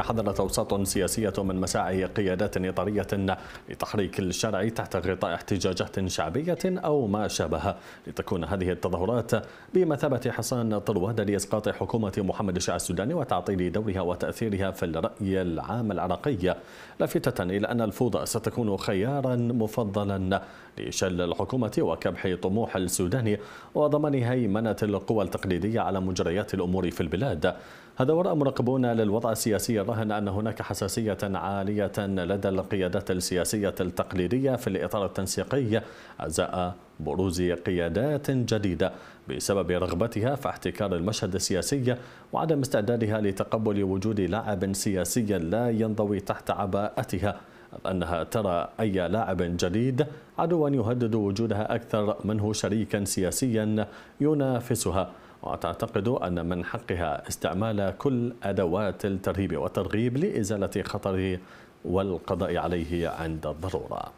حضرت أوساط سياسية من مساعي قيادات إطارية لتحريك الشارع تحت غطاء احتجاجات شعبية أو ما شابه لتكون هذه التظاهرات بمثابة حصان طروادة لإسقاط حكومة محمد الشيعي السوداني وتعطيل دورها وتأثيرها في الرأي العام العراقي لافتة إلى أن الفوضى ستكون خيارا مفضلا لشل الحكومة وكبح طموح السوداني وضمان هيمنة القوى التقليدية على مجريات الأمور في البلاد هذا وراء مراقبون للوضع السياسي يراهن أن هناك حساسية عالية لدى القيادات السياسية التقليدية في الإطار التنسيقي أزاء بروز قيادات جديدة بسبب رغبتها في احتكار المشهد السياسي وعدم استعدادها لتقبل وجود لاعب سياسي لا ينضوي تحت عباءتها أنها ترى أي لاعب جديد عدوا يهدد وجودها أكثر منه شريكا سياسيا ينافسها وتعتقد أن من حقها استعمال كل أدوات الترهيب والترغيب لإزالة خطره والقضاء عليه عند الضروره